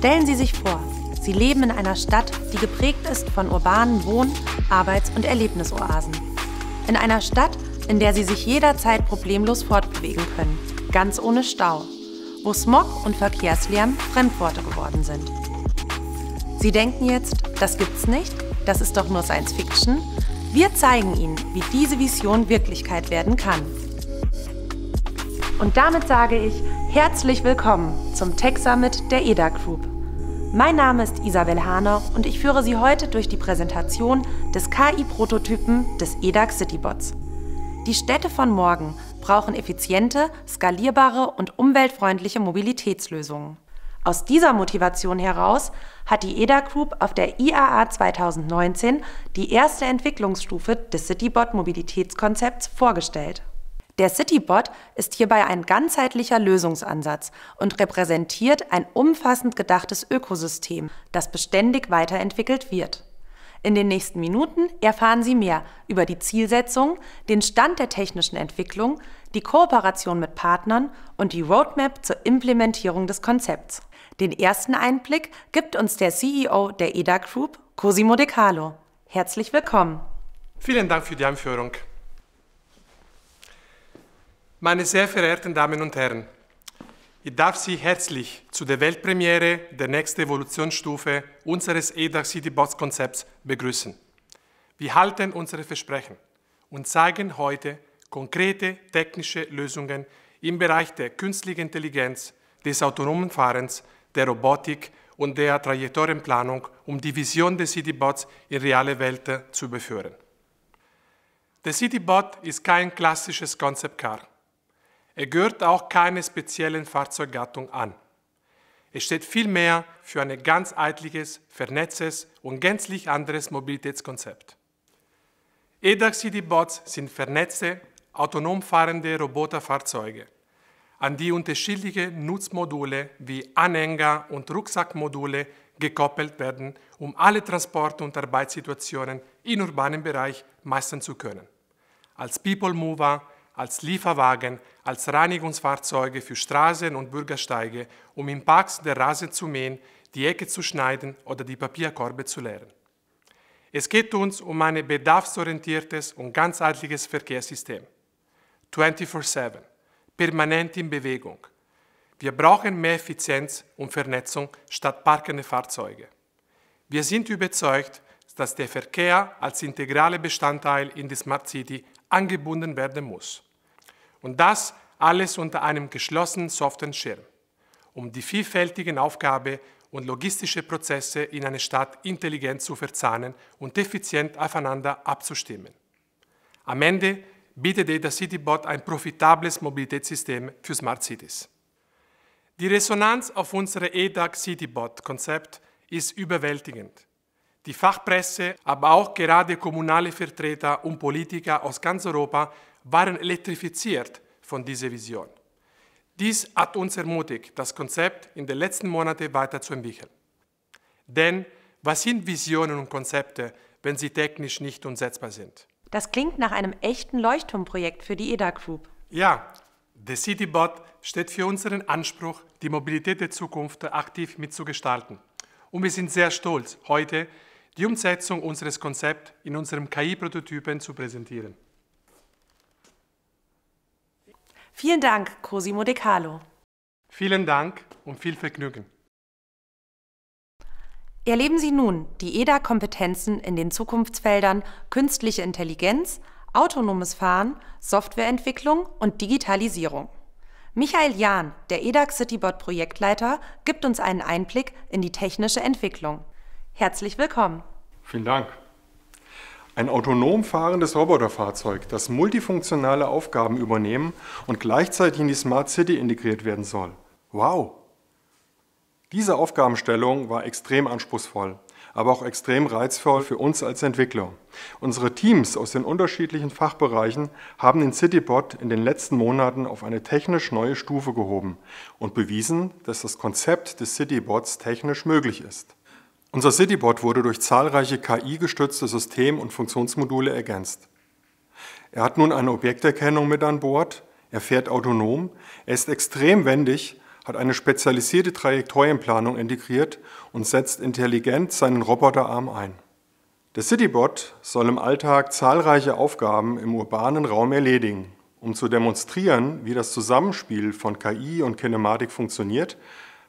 Stellen Sie sich vor, Sie leben in einer Stadt, die geprägt ist von urbanen Wohn-, Arbeits- und Erlebnisoasen. In einer Stadt, in der Sie sich jederzeit problemlos fortbewegen können, ganz ohne Stau, wo Smog und Verkehrslärm Fremdworte geworden sind. Sie denken jetzt, das gibt's nicht, das ist doch nur Science Fiction. Wir zeigen Ihnen, wie diese Vision Wirklichkeit werden kann. Und damit sage ich herzlich willkommen zum Tech Summit der EDA Group. Mein Name ist Isabel Hahner und ich führe Sie heute durch die Präsentation des KI-Prototypen des EDAG Citybots. Die Städte von morgen brauchen effiziente, skalierbare und umweltfreundliche Mobilitätslösungen. Aus dieser Motivation heraus hat die EDA Group auf der IAA 2019 die erste Entwicklungsstufe des Citybot Mobilitätskonzepts vorgestellt. Der Citybot ist hierbei ein ganzheitlicher Lösungsansatz und repräsentiert ein umfassend gedachtes Ökosystem, das beständig weiterentwickelt wird. In den nächsten Minuten erfahren Sie mehr über die Zielsetzung, den Stand der technischen Entwicklung, die Kooperation mit Partnern und die Roadmap zur Implementierung des Konzepts. Den ersten Einblick gibt uns der CEO der EDA Group, Cosimo De Carlo. Herzlich willkommen. Vielen Dank für die Einführung. Meine sehr verehrten Damen und Herren, ich darf Sie herzlich zu der Weltpremiere der nächsten Evolutionsstufe unseres EDAC Citybots Konzepts begrüßen. Wir halten unsere Versprechen und zeigen heute konkrete technische Lösungen im Bereich der künstlichen Intelligenz, des autonomen Fahrens, der Robotik und der Trajektorienplanung, um die Vision des Citybots in reale Welt zu überführen. Der Citybot ist kein klassisches Concept Car. Er gehört auch keiner speziellen Fahrzeuggattung an. Es steht vielmehr für ein ganzheitliches, vernetztes und gänzlich anderes Mobilitätskonzept. EDAG City Bots sind vernetzte, autonom fahrende Roboterfahrzeuge, an die unterschiedliche Nutzmodule wie Anhänger und Rucksackmodule gekoppelt werden, um alle Transport- und Arbeitssituationen im urbanen Bereich meistern zu können. Als People Mover als Lieferwagen, als Reinigungsfahrzeuge für Straßen und Bürgersteige, um im Parks der Rasen zu mähen, die Ecke zu schneiden oder die Papierkorbe zu leeren. Es geht uns um ein bedarfsorientiertes und ganzheitliches Verkehrssystem. 24-7, permanent in Bewegung. Wir brauchen mehr Effizienz und Vernetzung statt parkende Fahrzeuge. Wir sind überzeugt, dass der Verkehr als integraler Bestandteil in die Smart City angebunden werden muss. Und das alles unter einem geschlossenen soften Schirm, um die vielfältigen Aufgaben und logistische Prozesse in einer Stadt intelligent zu verzahnen und effizient aufeinander abzustimmen. Am Ende bietet der CityBot ein profitables Mobilitätssystem für Smart Cities. Die Resonanz auf unser EDAG CityBot-Konzept ist überwältigend. Die Fachpresse, aber auch gerade kommunale Vertreter und Politiker aus ganz Europa waren elektrifiziert von dieser Vision. Dies hat uns ermutigt, das Konzept in den letzten Monaten weiterzuentwickeln. Denn was sind Visionen und Konzepte, wenn sie technisch nicht umsetzbar sind? Das klingt nach einem echten Leuchtturmprojekt für die EDA Group. Ja, der CityBot steht für unseren Anspruch, die Mobilität der Zukunft aktiv mitzugestalten. Und wir sind sehr stolz, heute die Umsetzung unseres Konzepts in unserem KI-Prototypen zu präsentieren. Vielen Dank, Cosimo De Carlo. Vielen Dank und viel Vergnügen. Erleben Sie nun die EDA-Kompetenzen in den Zukunftsfeldern künstliche Intelligenz, autonomes Fahren, Softwareentwicklung und Digitalisierung. Michael Jahn, der EDAG Citybot Projektleiter, gibt uns einen Einblick in die technische Entwicklung. Herzlich willkommen. Vielen Dank. Ein autonom fahrendes Roboterfahrzeug, das multifunktionale Aufgaben übernehmen und gleichzeitig in die Smart City integriert werden soll. Wow! Diese Aufgabenstellung war extrem anspruchsvoll, aber auch extrem reizvoll für uns als Entwickler. Unsere Teams aus den unterschiedlichen Fachbereichen haben den CityBot in den letzten Monaten auf eine technisch neue Stufe gehoben und bewiesen, dass das Konzept des CityBots technisch möglich ist. Unser CityBot wurde durch zahlreiche KI-gestützte System- und Funktionsmodule ergänzt. Er hat nun eine Objekterkennung mit an Bord, er fährt autonom, er ist extrem wendig, hat eine spezialisierte Trajektorienplanung integriert und setzt intelligent seinen Roboterarm ein. Der CityBot soll im Alltag zahlreiche Aufgaben im urbanen Raum erledigen. Um zu demonstrieren, wie das Zusammenspiel von KI und Kinematik funktioniert,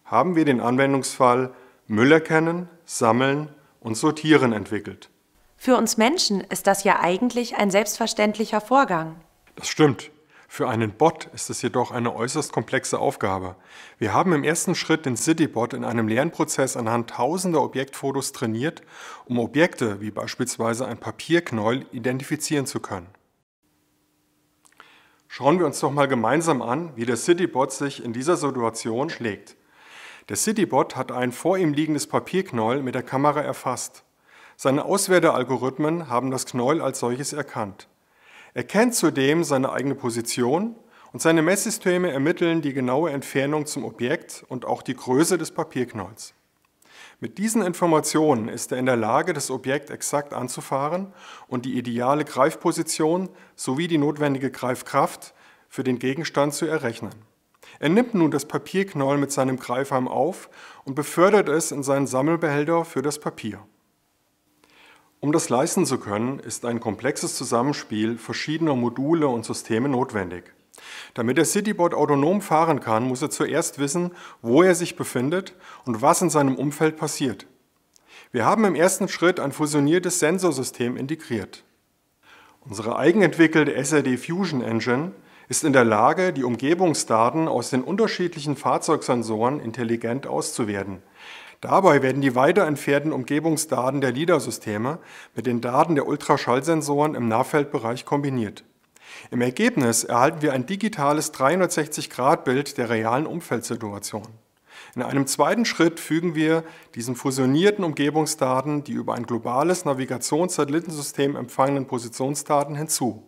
haben wir den Anwendungsfall Müll erkennen, sammeln und sortieren entwickelt. Für uns Menschen ist das ja eigentlich ein selbstverständlicher Vorgang. Das stimmt. Für einen Bot ist es jedoch eine äußerst komplexe Aufgabe. Wir haben im ersten Schritt den CityBot in einem Lernprozess anhand tausender Objektfotos trainiert, um Objekte wie beispielsweise ein Papierknäuel identifizieren zu können. Schauen wir uns doch mal gemeinsam an, wie der CityBot sich in dieser Situation schlägt. Der Citybot hat ein vor ihm liegendes Papierknäuel mit der Kamera erfasst. Seine Auswertealgorithmen haben das Knäuel als solches erkannt. Er kennt zudem seine eigene Position und seine Messsysteme ermitteln die genaue Entfernung zum Objekt und auch die Größe des Papierknolls. Mit diesen Informationen ist er in der Lage, das Objekt exakt anzufahren und die ideale Greifposition sowie die notwendige Greifkraft für den Gegenstand zu errechnen. Er nimmt nun das Papierknäuel mit seinem Greifarm auf und befördert es in seinen Sammelbehälter für das Papier. Um das leisten zu können, ist ein komplexes Zusammenspiel verschiedener Module und Systeme notwendig. Damit der Cityboard autonom fahren kann, muss er zuerst wissen, wo er sich befindet und was in seinem Umfeld passiert. Wir haben im ersten Schritt ein fusioniertes Sensorsystem integriert. Unsere eigenentwickelte SRD Fusion Engine ist in der Lage, die Umgebungsdaten aus den unterschiedlichen Fahrzeugsensoren intelligent auszuwerten. Dabei werden die weiter entfernten Umgebungsdaten der LIDAR-Systeme mit den Daten der Ultraschallsensoren im Nahfeldbereich kombiniert. Im Ergebnis erhalten wir ein digitales 360-Grad-Bild der realen Umfeldsituation. In einem zweiten Schritt fügen wir diesen fusionierten Umgebungsdaten die über ein globales Navigationssatellitensystem empfangenen Positionsdaten hinzu.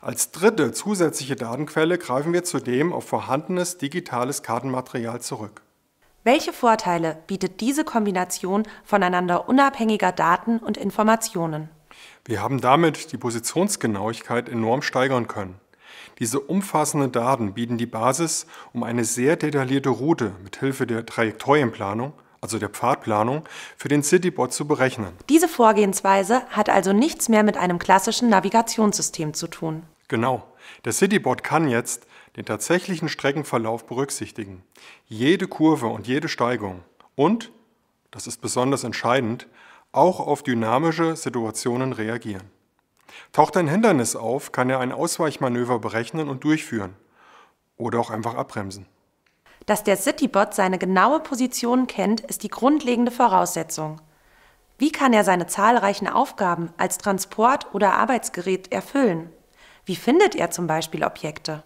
Als dritte zusätzliche Datenquelle greifen wir zudem auf vorhandenes digitales Kartenmaterial zurück. Welche Vorteile bietet diese Kombination voneinander unabhängiger Daten und Informationen? Wir haben damit die Positionsgenauigkeit enorm steigern können. Diese umfassenden Daten bieten die Basis, um eine sehr detaillierte Route mit Hilfe der Trajektorienplanung also der Pfadplanung, für den Citybot zu berechnen. Diese Vorgehensweise hat also nichts mehr mit einem klassischen Navigationssystem zu tun. Genau. Der Citybot kann jetzt den tatsächlichen Streckenverlauf berücksichtigen. Jede Kurve und jede Steigung. Und, das ist besonders entscheidend, auch auf dynamische Situationen reagieren. Taucht ein Hindernis auf, kann er ein Ausweichmanöver berechnen und durchführen. Oder auch einfach abbremsen. Dass der Citybot seine genaue Position kennt, ist die grundlegende Voraussetzung. Wie kann er seine zahlreichen Aufgaben als Transport- oder Arbeitsgerät erfüllen? Wie findet er zum Beispiel Objekte?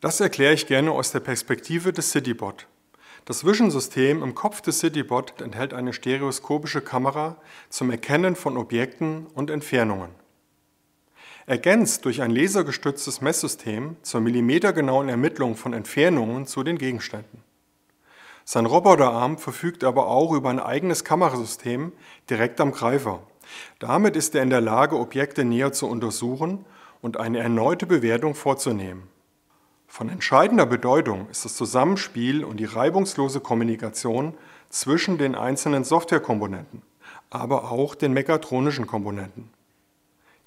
Das erkläre ich gerne aus der Perspektive des Citybot. Das Vision-System im Kopf des Citybot enthält eine stereoskopische Kamera zum Erkennen von Objekten und Entfernungen ergänzt durch ein lasergestütztes Messsystem zur millimetergenauen Ermittlung von Entfernungen zu den Gegenständen. Sein Roboterarm verfügt aber auch über ein eigenes Kamerasystem direkt am Greifer. Damit ist er in der Lage, Objekte näher zu untersuchen und eine erneute Bewertung vorzunehmen. Von entscheidender Bedeutung ist das Zusammenspiel und die reibungslose Kommunikation zwischen den einzelnen Softwarekomponenten, aber auch den mekatronischen Komponenten.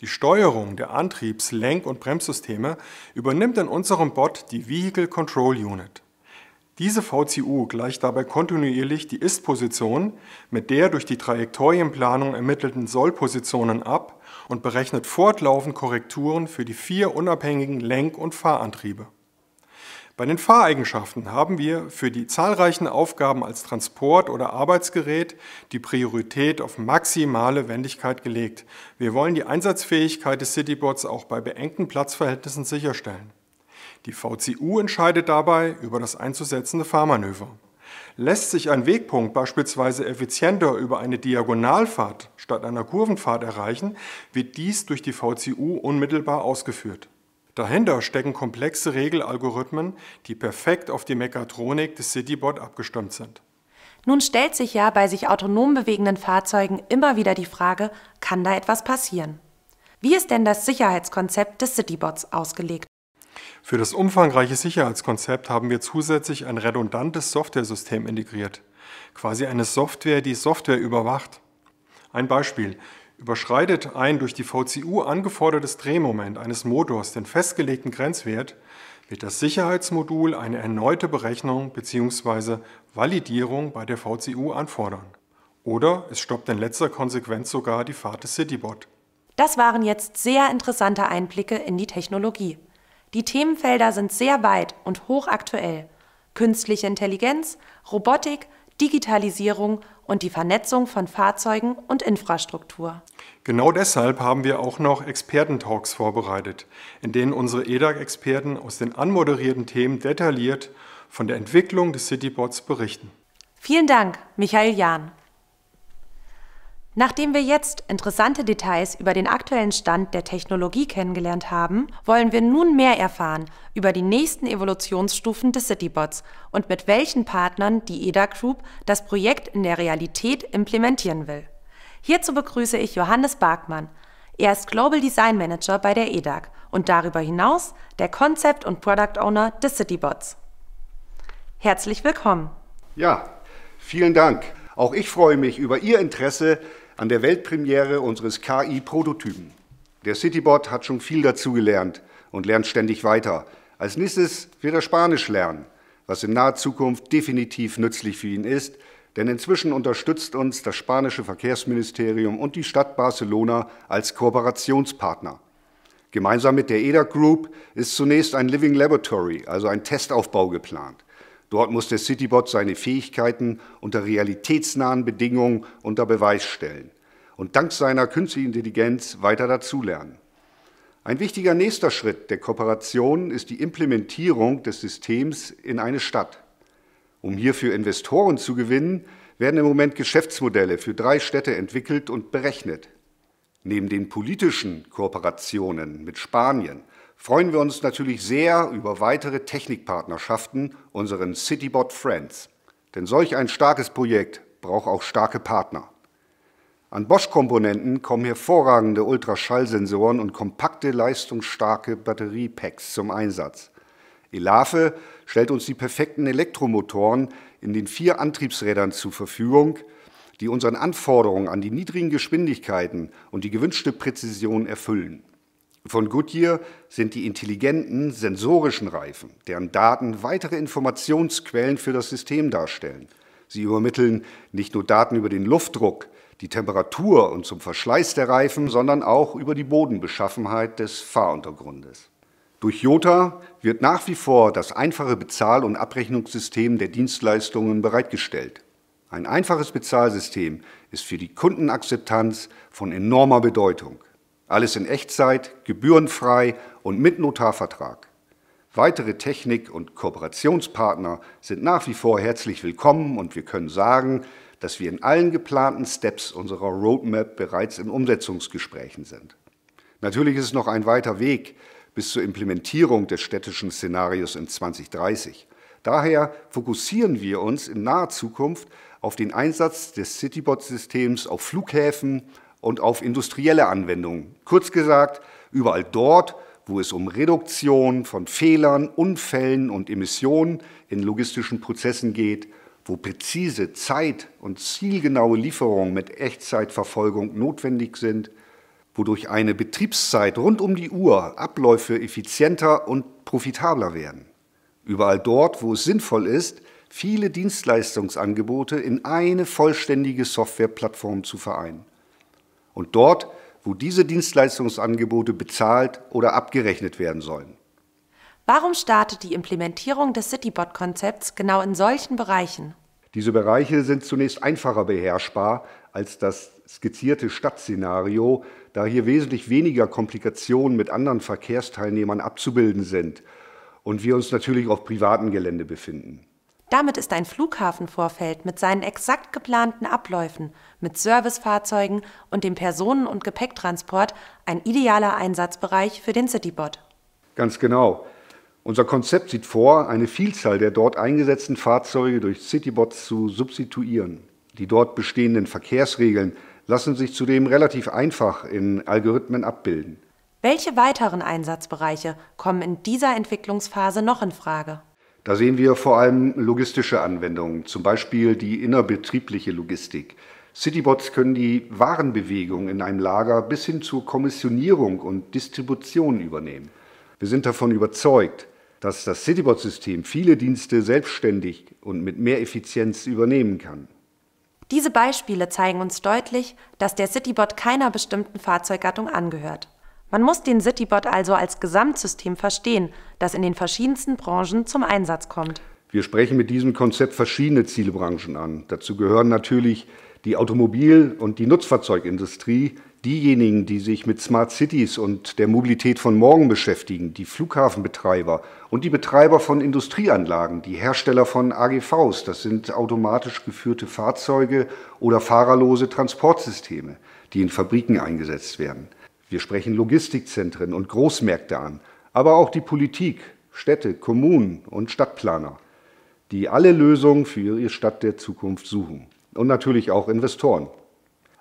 Die Steuerung der Antriebs-, Lenk- und Bremssysteme übernimmt in unserem Bot die Vehicle Control Unit. Diese VCU gleicht dabei kontinuierlich die Ist-Position mit der durch die Trajektorienplanung ermittelten Soll-Positionen ab und berechnet fortlaufend Korrekturen für die vier unabhängigen Lenk- und Fahrantriebe. Bei den Fahreigenschaften haben wir für die zahlreichen Aufgaben als Transport- oder Arbeitsgerät die Priorität auf maximale Wendigkeit gelegt. Wir wollen die Einsatzfähigkeit des Citybots auch bei beengten Platzverhältnissen sicherstellen. Die VCU entscheidet dabei über das einzusetzende Fahrmanöver. Lässt sich ein Wegpunkt beispielsweise effizienter über eine Diagonalfahrt statt einer Kurvenfahrt erreichen, wird dies durch die VCU unmittelbar ausgeführt. Dahinter stecken komplexe Regelalgorithmen, die perfekt auf die Mechatronik des Citybot abgestimmt sind. Nun stellt sich ja bei sich autonom bewegenden Fahrzeugen immer wieder die Frage, kann da etwas passieren? Wie ist denn das Sicherheitskonzept des Citybots ausgelegt? Für das umfangreiche Sicherheitskonzept haben wir zusätzlich ein redundantes Softwaresystem integriert. Quasi eine Software, die Software überwacht. Ein Beispiel. Überschreitet ein durch die VCU angefordertes Drehmoment eines Motors den festgelegten Grenzwert, wird das Sicherheitsmodul eine erneute Berechnung bzw. Validierung bei der VCU anfordern. Oder es stoppt in letzter Konsequenz sogar die Fahrt des Citybot. Das waren jetzt sehr interessante Einblicke in die Technologie. Die Themenfelder sind sehr weit und hochaktuell. Künstliche Intelligenz, Robotik, Digitalisierung und die Vernetzung von Fahrzeugen und Infrastruktur. Genau deshalb haben wir auch noch Expertentalks vorbereitet, in denen unsere EDAG-Experten aus den anmoderierten Themen detailliert von der Entwicklung des Citybots berichten. Vielen Dank, Michael Jahn. Nachdem wir jetzt interessante Details über den aktuellen Stand der Technologie kennengelernt haben, wollen wir nun mehr erfahren über die nächsten Evolutionsstufen des Citybots und mit welchen Partnern die EDA Group das Projekt in der Realität implementieren will. Hierzu begrüße ich Johannes Barkmann. Er ist Global Design Manager bei der EDAG und darüber hinaus der Concept und Product Owner des Citybots. Herzlich willkommen. Ja, vielen Dank. Auch ich freue mich über Ihr Interesse an der Weltpremiere unseres KI-Prototypen. Der Citybot hat schon viel dazugelernt und lernt ständig weiter. Als nächstes wird er Spanisch lernen, was in naher Zukunft definitiv nützlich für ihn ist, denn inzwischen unterstützt uns das spanische Verkehrsministerium und die Stadt Barcelona als Kooperationspartner. Gemeinsam mit der EDA Group ist zunächst ein Living Laboratory, also ein Testaufbau geplant. Dort muss der Citybot seine Fähigkeiten unter realitätsnahen Bedingungen unter Beweis stellen und dank seiner künstlichen Intelligenz weiter dazulernen. Ein wichtiger nächster Schritt der Kooperation ist die Implementierung des Systems in eine Stadt. Um hierfür Investoren zu gewinnen, werden im Moment Geschäftsmodelle für drei Städte entwickelt und berechnet. Neben den politischen Kooperationen mit Spanien freuen wir uns natürlich sehr über weitere Technikpartnerschaften unseren Citybot Friends. Denn solch ein starkes Projekt braucht auch starke Partner. An Bosch-Komponenten kommen hervorragende Ultraschallsensoren und kompakte, leistungsstarke Batteriepacks zum Einsatz. Elave stellt uns die perfekten Elektromotoren in den vier Antriebsrädern zur Verfügung, die unseren Anforderungen an die niedrigen Geschwindigkeiten und die gewünschte Präzision erfüllen. Von Goodyear sind die intelligenten sensorischen Reifen, deren Daten weitere Informationsquellen für das System darstellen. Sie übermitteln nicht nur Daten über den Luftdruck, die Temperatur und zum Verschleiß der Reifen, sondern auch über die Bodenbeschaffenheit des Fahruntergrundes. Durch Jota wird nach wie vor das einfache Bezahl- und Abrechnungssystem der Dienstleistungen bereitgestellt. Ein einfaches Bezahlsystem ist für die Kundenakzeptanz von enormer Bedeutung. Alles in Echtzeit, gebührenfrei und mit Notarvertrag. Weitere Technik- und Kooperationspartner sind nach wie vor herzlich willkommen und wir können sagen, dass wir in allen geplanten Steps unserer Roadmap bereits in Umsetzungsgesprächen sind. Natürlich ist es noch ein weiter Weg bis zur Implementierung des städtischen Szenarios in 2030. Daher fokussieren wir uns in naher Zukunft auf den Einsatz des Citybot-Systems auf Flughäfen, und auf industrielle Anwendungen. Kurz gesagt, überall dort, wo es um Reduktion von Fehlern, Unfällen und Emissionen in logistischen Prozessen geht, wo präzise Zeit- und zielgenaue Lieferungen mit Echtzeitverfolgung notwendig sind, wodurch eine Betriebszeit rund um die Uhr Abläufe effizienter und profitabler werden. Überall dort, wo es sinnvoll ist, viele Dienstleistungsangebote in eine vollständige Softwareplattform zu vereinen und dort, wo diese Dienstleistungsangebote bezahlt oder abgerechnet werden sollen. Warum startet die Implementierung des Citybot-Konzepts genau in solchen Bereichen? Diese Bereiche sind zunächst einfacher beherrschbar als das skizzierte Stadtszenario, da hier wesentlich weniger Komplikationen mit anderen Verkehrsteilnehmern abzubilden sind und wir uns natürlich auf privatem Gelände befinden. Damit ist ein Flughafenvorfeld mit seinen exakt geplanten Abläufen, mit Servicefahrzeugen und dem Personen- und Gepäcktransport ein idealer Einsatzbereich für den Citybot. Ganz genau. Unser Konzept sieht vor, eine Vielzahl der dort eingesetzten Fahrzeuge durch Citybots zu substituieren. Die dort bestehenden Verkehrsregeln lassen sich zudem relativ einfach in Algorithmen abbilden. Welche weiteren Einsatzbereiche kommen in dieser Entwicklungsphase noch in Frage? Da sehen wir vor allem logistische Anwendungen, zum Beispiel die innerbetriebliche Logistik. Citybots können die Warenbewegung in einem Lager bis hin zur Kommissionierung und Distribution übernehmen. Wir sind davon überzeugt, dass das Citybot-System viele Dienste selbstständig und mit mehr Effizienz übernehmen kann. Diese Beispiele zeigen uns deutlich, dass der Citybot keiner bestimmten Fahrzeuggattung angehört. Man muss den Citybot also als Gesamtsystem verstehen, das in den verschiedensten Branchen zum Einsatz kommt. Wir sprechen mit diesem Konzept verschiedene Zielbranchen an. Dazu gehören natürlich die Automobil- und die Nutzfahrzeugindustrie, diejenigen, die sich mit Smart Cities und der Mobilität von morgen beschäftigen, die Flughafenbetreiber und die Betreiber von Industrieanlagen, die Hersteller von AGVs, das sind automatisch geführte Fahrzeuge oder fahrerlose Transportsysteme, die in Fabriken eingesetzt werden. Wir sprechen Logistikzentren und Großmärkte an, aber auch die Politik, Städte, Kommunen und Stadtplaner, die alle Lösungen für ihre Stadt der Zukunft suchen. Und natürlich auch Investoren.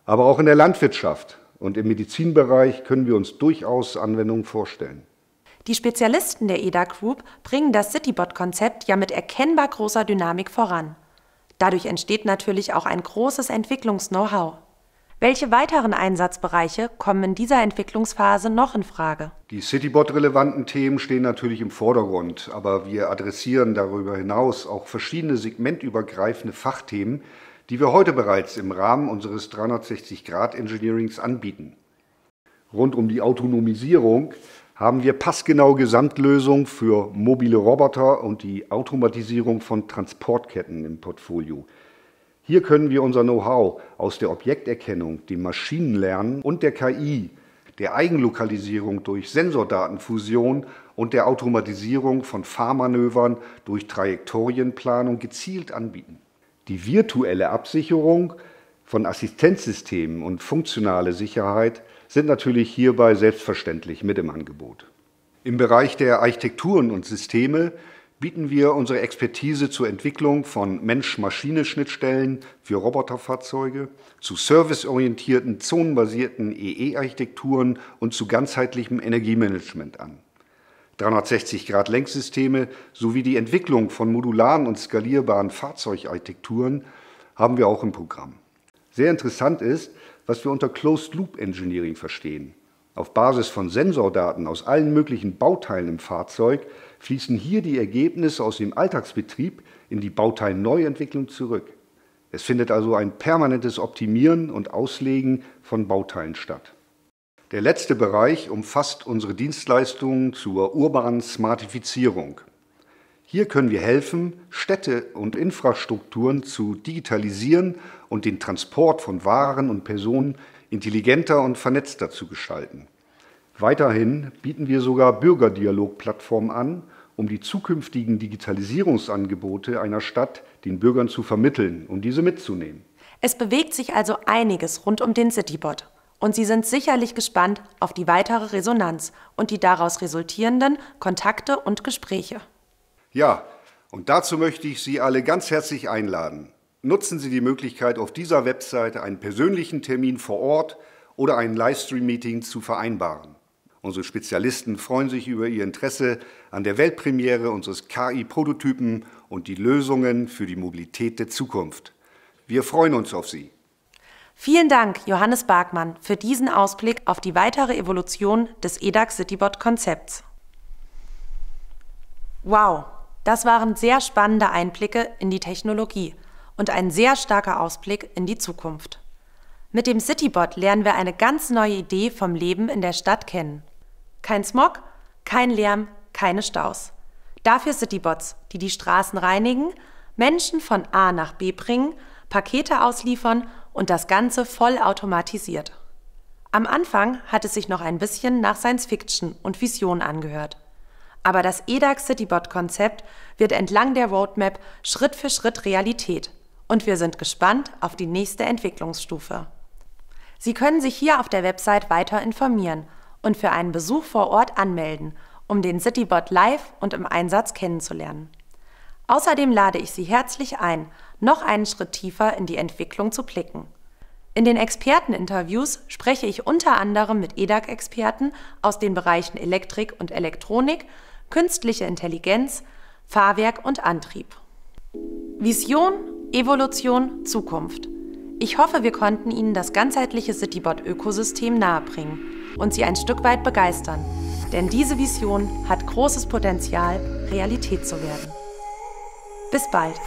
Aber auch in der Landwirtschaft und im Medizinbereich können wir uns durchaus Anwendungen vorstellen. Die Spezialisten der EDA Group bringen das Citybot-Konzept ja mit erkennbar großer Dynamik voran. Dadurch entsteht natürlich auch ein großes Entwicklungs-Know-how. Welche weiteren Einsatzbereiche kommen in dieser Entwicklungsphase noch in Frage? Die Citybot-relevanten Themen stehen natürlich im Vordergrund, aber wir adressieren darüber hinaus auch verschiedene segmentübergreifende Fachthemen, die wir heute bereits im Rahmen unseres 360-Grad-Engineerings anbieten. Rund um die Autonomisierung haben wir passgenaue Gesamtlösungen für mobile Roboter und die Automatisierung von Transportketten im Portfolio. Hier können wir unser Know-how aus der Objekterkennung, dem Maschinenlernen und der KI, der Eigenlokalisierung durch Sensordatenfusion und der Automatisierung von Fahrmanövern durch Trajektorienplanung gezielt anbieten. Die virtuelle Absicherung von Assistenzsystemen und funktionale Sicherheit sind natürlich hierbei selbstverständlich mit im Angebot. Im Bereich der Architekturen und Systeme bieten wir unsere Expertise zur Entwicklung von Mensch-Maschine-Schnittstellen für Roboterfahrzeuge, zu serviceorientierten, zonenbasierten EE-Architekturen und zu ganzheitlichem Energiemanagement an. 360-Grad-Lenksysteme sowie die Entwicklung von modularen und skalierbaren Fahrzeugarchitekturen haben wir auch im Programm. Sehr interessant ist, was wir unter Closed Loop Engineering verstehen. Auf Basis von Sensordaten aus allen möglichen Bauteilen im Fahrzeug fließen hier die Ergebnisse aus dem Alltagsbetrieb in die Bauteilneuentwicklung zurück. Es findet also ein permanentes Optimieren und Auslegen von Bauteilen statt. Der letzte Bereich umfasst unsere Dienstleistungen zur urbanen Smartifizierung. Hier können wir helfen, Städte und Infrastrukturen zu digitalisieren und den Transport von Waren und Personen intelligenter und vernetzter zu gestalten. Weiterhin bieten wir sogar Bürgerdialogplattformen an, um die zukünftigen Digitalisierungsangebote einer Stadt den Bürgern zu vermitteln und um diese mitzunehmen. Es bewegt sich also einiges rund um den Citybot. Und Sie sind sicherlich gespannt auf die weitere Resonanz und die daraus resultierenden Kontakte und Gespräche. Ja, und dazu möchte ich Sie alle ganz herzlich einladen. Nutzen Sie die Möglichkeit, auf dieser Webseite einen persönlichen Termin vor Ort oder ein Livestream-Meeting zu vereinbaren. Unsere Spezialisten freuen sich über Ihr Interesse an der Weltpremiere unseres KI-Prototypen und die Lösungen für die Mobilität der Zukunft. Wir freuen uns auf Sie. Vielen Dank, Johannes Barkmann, für diesen Ausblick auf die weitere Evolution des EDAC CityBot-Konzepts. Wow, das waren sehr spannende Einblicke in die Technologie – und ein sehr starker Ausblick in die Zukunft. Mit dem Citybot lernen wir eine ganz neue Idee vom Leben in der Stadt kennen. Kein Smog, kein Lärm, keine Staus. Dafür Citybots, die die Straßen reinigen, Menschen von A nach B bringen, Pakete ausliefern und das Ganze vollautomatisiert. Am Anfang hat es sich noch ein bisschen nach Science Fiction und Vision angehört. Aber das EDAG Citybot-Konzept wird entlang der Roadmap Schritt für Schritt Realität und wir sind gespannt auf die nächste Entwicklungsstufe. Sie können sich hier auf der Website weiter informieren und für einen Besuch vor Ort anmelden, um den Citybot live und im Einsatz kennenzulernen. Außerdem lade ich Sie herzlich ein, noch einen Schritt tiefer in die Entwicklung zu blicken. In den Experteninterviews spreche ich unter anderem mit EDAG-Experten aus den Bereichen Elektrik und Elektronik, künstliche Intelligenz, Fahrwerk und Antrieb. Vision, Evolution Zukunft. Ich hoffe, wir konnten Ihnen das ganzheitliche Citybot-Ökosystem nahebringen und Sie ein Stück weit begeistern, denn diese Vision hat großes Potenzial, Realität zu werden. Bis bald!